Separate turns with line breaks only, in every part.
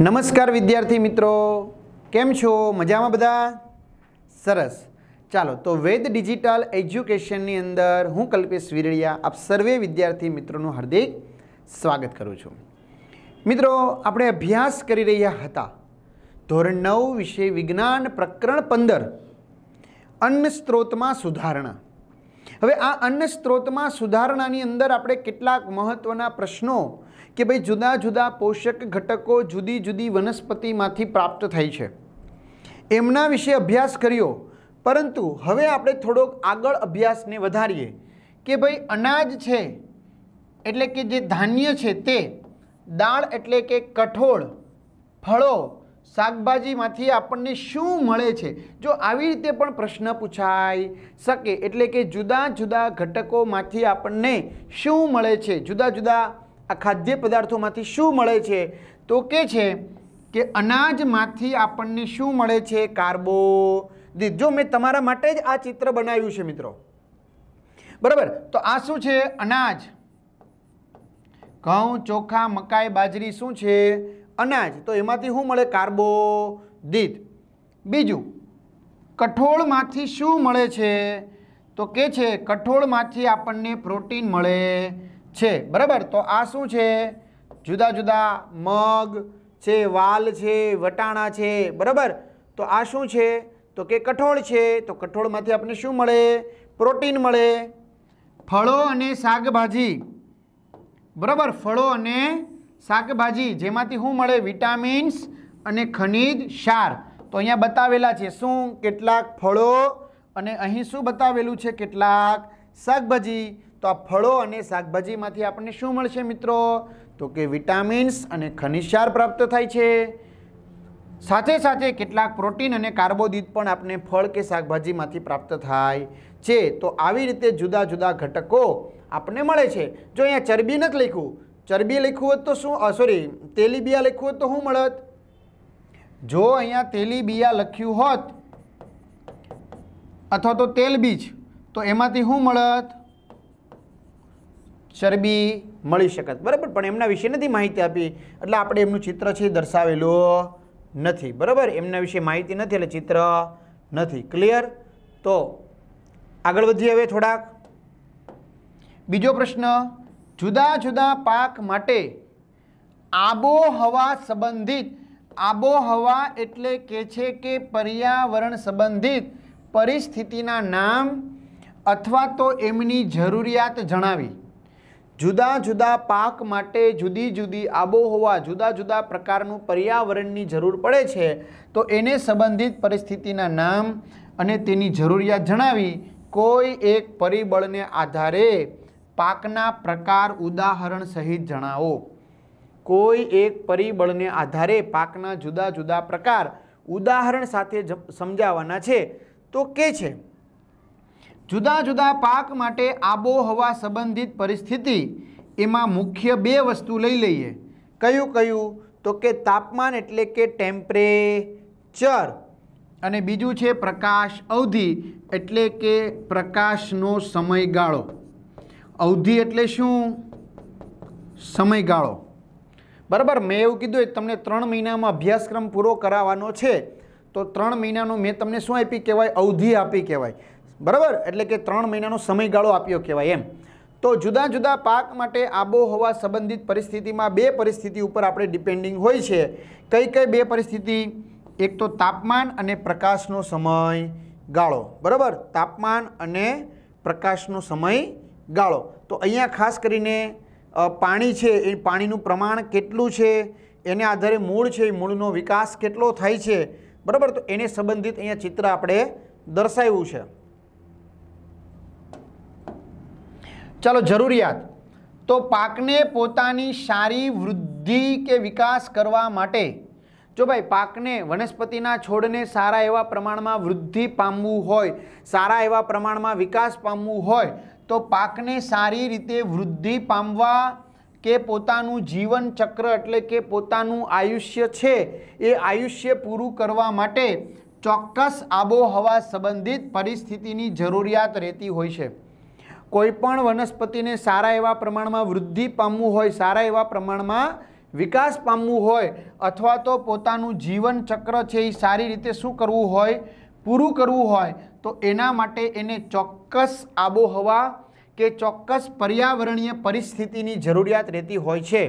નમસ્કાર વિદ્યાર્થી મિત્રો કેમ છો મજામાં બધા સરસ ચાલો તો વેદ ડિજિટલ એજ્યુકેશનની અંદર હું કલ્પેશ વિરડિયા આપ સર્વે વિદ્યાર્થી મિત્રોનું હાર્દિક સ્વાગત કરું છું મિત્રો આપણે અભ્યાસ કરી રહ્યા હતા ધોરણ નવ વિષય વિજ્ઞાન પ્રકરણ પંદર અન્ન સ્ત્રોતમાં સુધારણા હવે આ અન્ન સ્ત્રોતમાં સુધારણાની અંદર આપણે કેટલાક મહત્ત્વના પ્રશ્નો કે ભાઈ જુદા જુદા પોષક ઘટકો જુદી જુદી વનસ્પતિમાંથી પ્રાપ્ત થઈ છે એમના વિશે અભ્યાસ કર્યો પરંતુ હવે આપણે થોડોક આગળ અભ્યાસને વધારીએ કે ભાઈ અનાજ છે એટલે કે જે ધાન્ય છે તે દાળ એટલે કે કઠોળ ફળો શાકભાજીમાંથી આપણને શું મળે છે જો આવી રીતે પણ પ્રશ્ન પૂછાઈ શકે એટલે કે જુદા જુદા ઘટકોમાંથી આપણને શું મળે છે જુદા જુદા આ ખાદ્ય પદાર્થોમાંથી શું મળે છે તો કે છે કે અનાજમાંથી આપણને શું મળે છે કાર્બો જો મેં તમારા માટે જ આ ચિત્ર બનાવ્યું છે મિત્રો બરાબર તો આ શું છે અનાજ ઘઉં ચોખા મકાઈ બાજરી શું છે અનાજ તો એમાંથી શું મળે કાર્બો દીધ બીજું કઠોળમાંથી શું મળે છે તો કે છે કઠોળમાંથી આપણને પ્રોટીન મળે છે બરાબર તો આ શું છે જુદા જુદા મગ છે વાલ છે વટાણા છે બરાબર તો આ શું છે તો કે કઠોળ છે તો કઠોળમાંથી આપણને શું મળે પ્રોટીન મળે ફળો અને શાકભાજી બરાબર ફળો અને શાકભાજી જેમાંથી શું મળે વિટામિન્સ અને ખનિજ ક્ષાર તો અહીંયા બતાવેલા છે શું કેટલાક ફળો અને અહીં શું બતાવેલું છે કેટલાક શાકભાજી તો આ ફળો અને શાકભાજીમાંથી આપણને શું મળશે મિત્રો તો કે વિટામિન્સ અને ખનિજાર પ્રાપ્ત થાય છે સાથે સાથે કેટલાક પ્રોટીન અને કાર્બોદિત પણ આપણે ફળ કે શાકભાજીમાંથી પ્રાપ્ત થાય છે તો આવી રીતે જુદા જુદા ઘટકો આપણને મળે છે જો અહીંયા ચરબી નથી લખ્યું ચરબી લખ્યું હોત તો શું સોરી તેલીબિયા લખ્યું હોત તો શું મળત જો અહીંયા તેલીબિયા લખ્યું હોત અથવા તો તેલબીજ તો એમાંથી શું મળત ચરબી મળી શકત બરાબર પણ એમના વિશે નથી માહિતી આપી એટલે આપણે એમનું ચિત્ર છે દર્શાવેલું નથી બરાબર એમના વિશે માહિતી નથી એટલે ચિત્ર નથી ક્લિયર તો આગળ વધીએ હવે થોડાક બીજો પ્રશ્ન જુદા જુદા પાક માટે આબોહવા સંબંધિત આબોહવા એટલે કે છે કે પર્યાવરણ સંબંધિત પરિસ્થિતિના નામ અથવા તો એમની જરૂરિયાત જણાવી જુદા જુદા પાક માટે જુદી જુદી આબોહવા જુદા જુદા પ્રકારનું પર્યાવરણની જરૂર પડે છે તો એને સંબંધિત પરિસ્થિતિના નામ અને તેની જરૂરિયાત જણાવી કોઈ એક પરિબળને આધારે પાકના પ્રકાર ઉદાહરણ સહિત જણાવો કોઈ એક પરિબળને આધારે પાકના જુદા જુદા પ્રકાર ઉદાહરણ સાથે સમજાવવાના છે તો કે છે જુદા જુદા પાક માટે આબોહવા સંબંધિત પરિસ્થિતિ એમાં મુખ્ય બે વસ્તુ લઈ લઈએ કયું કયું તો કે તાપમાન એટલે કે ટેમ્પરેચર અને બીજું છે પ્રકાશ અવધિ એટલે કે પ્રકાશનો સમયગાળો અવધિ એટલે શું સમયગાળો બરાબર મેં એવું કીધું તમને ત્રણ મહિનામાં અભ્યાસક્રમ પૂરો કરાવવાનો છે તો ત્રણ મહિનાનો મેં તમને શું આપી કહેવાય અવધિ આપી કહેવાય બરાબર એટલે કે ત્રણ મહિનાનો સમયગાળો આપ્યો કહેવાય એમ તો જુદા જુદા પાક માટે આબોહવા સંબંધિત પરિસ્થિતિમાં બે પરિસ્થિતિ ઉપર આપણે ડિપેન્ડિંગ હોય છે કઈ કઈ બે પરિસ્થિતિ એક તો તાપમાન અને પ્રકાશનો સમય ગાળો બરાબર તાપમાન અને પ્રકાશનો સમય ગાળો તો અહીંયા ખાસ કરીને પાણી છે એ પાણીનું પ્રમાણ કેટલું છે એને આધારે મૂળ છે એ મૂળનો વિકાસ કેટલો થાય છે બરાબર તો એને સંબંધિત અહીંયા ચિત્ર આપણે દર્શાવ્યું છે ચાલો જરૂરિયાત તો પાકને પોતાની સારી વૃદ્ધિ કે વિકાસ કરવા માટે જો ભાઈ પાકને વનસ્પતિના છોડને સારા એવા પ્રમાણમાં વૃદ્ધિ પામવું હોય સારા એવા પ્રમાણમાં વિકાસ પામવું હોય તો પાકને સારી રીતે વૃદ્ધિ પામવા કે પોતાનું જીવન ચક્ર એટલે કે પોતાનું આયુષ્ય છે એ આયુષ્ય પૂરું કરવા માટે ચોક્કસ આબોહવા સંબંધિત પરિસ્થિતિની જરૂરિયાત રહેતી હોય છે કોઈપણ વનસ્પતિને સારા એવા પ્રમાણમાં વૃદ્ધિ પામવું હોય સારા એવા પ્રમાણમાં વિકાસ પામવું હોય અથવા તો પોતાનું જીવન ચક્ર છે એ સારી રીતે શું કરવું હોય પૂરું કરવું હોય તો એના માટે એને ચોક્કસ આબોહવા કે ચોક્કસ પર્યાવરણીય પરિસ્થિતિની જરૂરિયાત રહેતી હોય છે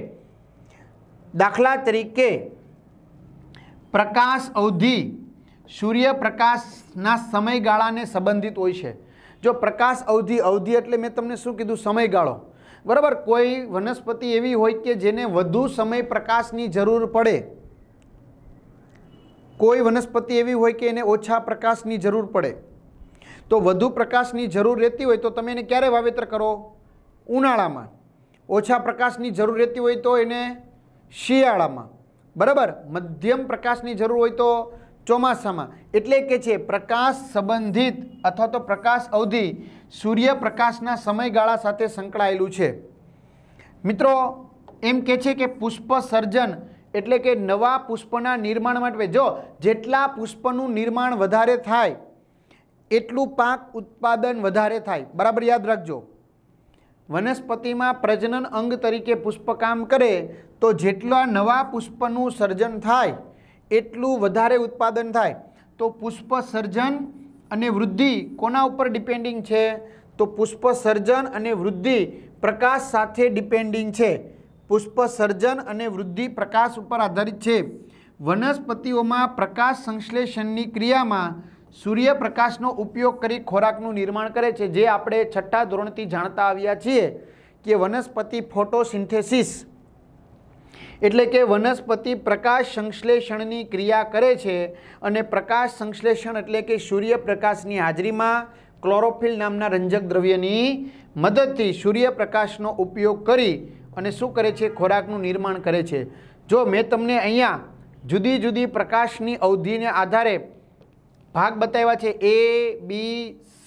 દાખલા તરીકે પ્રકાશ અવધિ સૂર્યપ્રકાશના સમયગાળાને સંબંધિત હોય છે જો પ્રકાશ અવધિ અવધિ એટલે મેં તમને શું કીધું સમયગાળો બરાબર કોઈ વનસ્પતિ એવી હોય કે જેને વધુ સમય પ્રકાશની જરૂર પડે કોઈ વનસ્પતિ એવી હોય કે એને ઓછા પ્રકાશની જરૂર પડે તો વધુ પ્રકાશની જરૂર રહેતી હોય તો તમે એને ક્યારે વાવેતર કરો ઉનાળામાં ઓછા પ્રકાશની જરૂર રહેતી હોય તો એને શિયાળામાં બરાબર મધ્યમ પ્રકાશની જરૂર હોય તો ચોમાસામાં એટલે કે છે પ્રકાશ સંબંધિત અથવા તો પ્રકાશ અવધિ સૂર્યપ્રકાશના સમયગાળા સાથે સંકળાયેલું છે મિત્રો એમ કે છે કે પુષ્પ સર્જન એટલે કે નવા પુષ્પના નિર્માણ માટે જો જેટલા પુષ્પનું નિર્માણ વધારે થાય એટલું પાક ઉત્પાદન વધારે થાય બરાબર યાદ રાખજો વનસ્પતિમાં પ્રજનન અંગ તરીકે પુષ્પકામ કરે તો જેટલા નવા પુષ્પનું સર્જન થાય એટલું વધારે ઉત્પાદન થાય તો પુષ્પ સર્જન અને વૃદ્ધિ કોના ઉપર ડિપેન્ડિંગ છે તો પુષ્પ સર્જન અને વૃદ્ધિ પ્રકાશ સાથે ડિપેન્ડિંગ છે પુષ્પ સર્જન અને વૃદ્ધિ પ્રકાશ ઉપર આધારિત છે વનસ્પતિઓમાં પ્રકાશ સંશ્લેષણની ક્રિયામાં સૂર્યપ્રકાશનો ઉપયોગ કરી ખોરાકનું નિર્માણ કરે છે જે આપણે છઠ્ઠા ધોરણથી જાણતા આવ્યા છીએ કે વનસ્પતિ ફોટોસિન્થેસિસ એટલે કે વનસ્પતિ પ્રકાશ સંશ્લેષણની ક્રિયા કરે છે અને પ્રકાશ સંશ્લેષણ એટલે કે સૂર્યપ્રકાશની હાજરીમાં ક્લોરોફિલ નામના રંજક દ્રવ્યની મદદથી સૂર્યપ્રકાશનો ઉપયોગ કરી અને શું કરે છે ખોરાકનું નિર્માણ કરે છે જો મેં તમને અહીંયા જુદી જુદી પ્રકાશની અવધિને આધારે ભાગ બતાવ્યા છે એ બી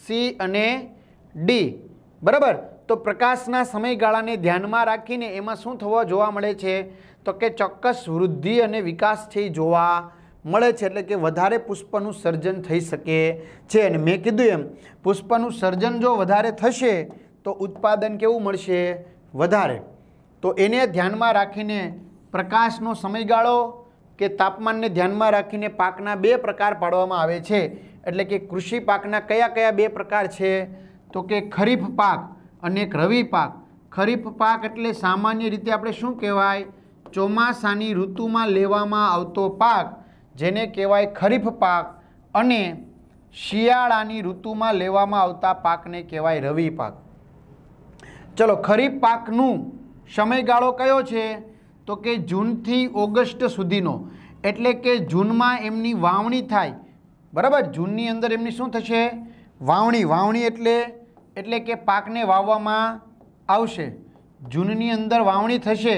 સી અને ડી બરાબર તો પ્રકાશના સમયગાળાને ધ્યાનમાં રાખીને એમાં શું થવા જોવા મળે છે તો કે ચોક્કસ વૃદ્ધિ અને વિકાસ છે જોવા મળે છે એટલે કે વધારે પુષ્પનું સર્જન થઈ શકે છે અને મેં કીધું એમ પુષ્પનું સર્જન જો વધારે થશે તો ઉત્પાદન કેવું મળશે વધારે તો એને ધ્યાનમાં રાખીને પ્રકાશનો સમયગાળો કે તાપમાનને ધ્યાનમાં રાખીને પાકના બે પ્રકાર પાડવામાં આવે છે એટલે કે કૃષિ પાકના કયા કયા બે પ્રકાર છે તો કે ખરીફ પાક અને એક રવિ પાક ખરીફ પાક એટલે સામાન્ય રીતે આપણે શું કહેવાય ચોમાસાની ઋતુમાં લેવામાં આવતો પાક જેને કહેવાય ખરીફ પાક અને શિયાળાની ઋતુમાં લેવામાં આવતા પાકને કહેવાય રવિ પાક ચલો ખરીફ પાકનું સમયગાળો કયો છે તો કે જૂનથી ઓગસ્ટ સુધીનો એટલે કે જૂનમાં એમની વાવણી થાય બરાબર જૂનની અંદર એમની શું થશે વાવણી વાવણી એટલે એટલે કે પાકને વાવવામાં આવશે જૂનની અંદર વાવણી થશે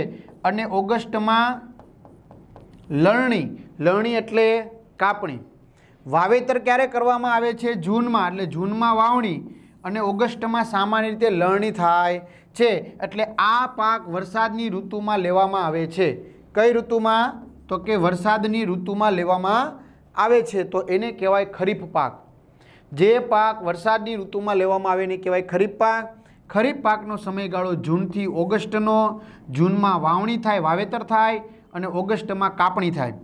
અને ઓગસ્ટમાં લણણી લણણી એટલે કાપણી વાવેતર ક્યારે કરવામાં આવે છે જૂનમાં એટલે જૂનમાં વાવણી અને ઓગસ્ટમાં સામાન્ય રીતે લણણી થાય છે એટલે આ પાક વરસાદની ઋતુમાં લેવામાં આવે છે કઈ ઋતુમાં તો કે વરસાદની ઋતુમાં લેવામાં આવે છે તો એને કહેવાય ખરીફ પાક જે પાક વરસાદની ઋતુમાં લેવામાં આવે એને કહેવાય ખરીફ પાક ખરીફ પાકનો સમયગાળો જૂનથી ઓગસ્ટનો જૂનમાં વાવણી થાય વાવેતર થાય અને ઓગસ્ટમાં કાપણી થાય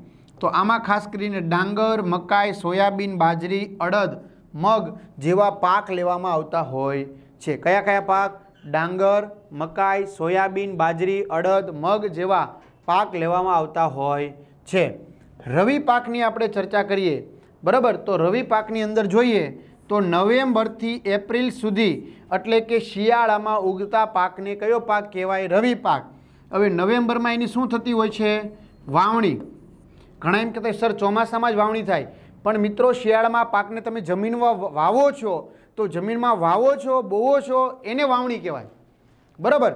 તો આમાં ખાસ કરીને ડાંગર મકાઈ સોયાબીન બાજરી અડદ મગ જેવા પાક લેવામાં આવતા હોય છે કયા કયા પાક ડાંગર મકાઈ સોયાબીન બાજરી અડદ મગ જેવા પાક લેવામાં આવતા હોય છે રવિ પાકની આપણે ચર્ચા કરીએ બરાબર તો રવિ પાકની અંદર જોઈએ તો નવેમ્બરથી એપ્રિલ સુધી એટલે કે શિયાળામાં ઉગતા પાકને કયો પાક કહેવાય રવિ પાક હવે નવેમ્બરમાં એની શું થતી હોય છે વાવણી ઘણા એમ કહેતા સર ચોમાસામાં જ વાવણી થાય પણ મિત્રો શિયાળામાં પાકને તમે જમીનમાં વાવો છો તો જમીનમાં વાવો છો બોવો છો એને વાવણી કહેવાય બરાબર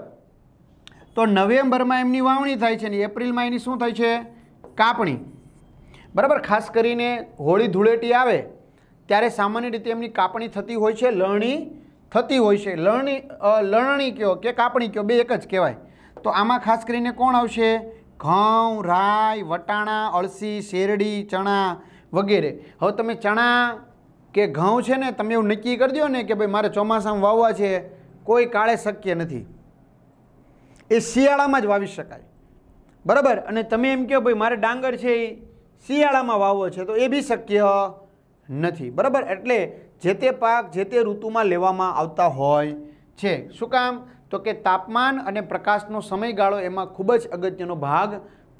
તો નવેમ્બરમાં એમની વાવણી થાય છે ને એપ્રિલમાં એની શું થાય છે કાપણી બરાબર ખાસ કરીને હોળી ધૂળેટી આવે ત્યારે સામાન્ય રીતે એમની કાપણી થતી હોય છે લણણી થતી હોય છે લણણી લણણી કહો કે કાપણી કહો બે એક જ કહેવાય તો આમાં ખાસ કરીને કોણ આવશે ઘઉં રાય વટાણા અળસી શેરડી ચણા વગેરે હવે તમે ચણા કે ઘઉં છે ને તમે એવું નક્કી કરી દો ને કે ભાઈ મારે ચોમાસામાં વાવવા છે કોઈ કાળે શક્ય નથી એ શિયાળામાં જ વાવી શકાય બરાબર અને તમે એમ કહો ભાઈ મારે ડાંગર છે એ શિયાળામાં વાવો છે તો એ બી શક્ય નથી બરાબર એટલે જે તે પાક જે તે ઋતુમાં લેવામાં આવતા હોય છે શું કામ તો કે તાપમાન અને પ્રકાશનો સમયગાળો એમાં ખૂબ જ અગત્યનો ભાગ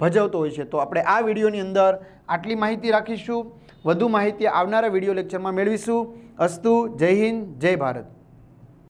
ભજવતો હોય છે તો આપણે આ વિડીયોની અંદર આટલી માહિતી રાખીશું વધુ માહિતી આવનારા વિડીયો લેક્ચરમાં મેળવીશું અસ્તુ જય હિન્દ જય ભારત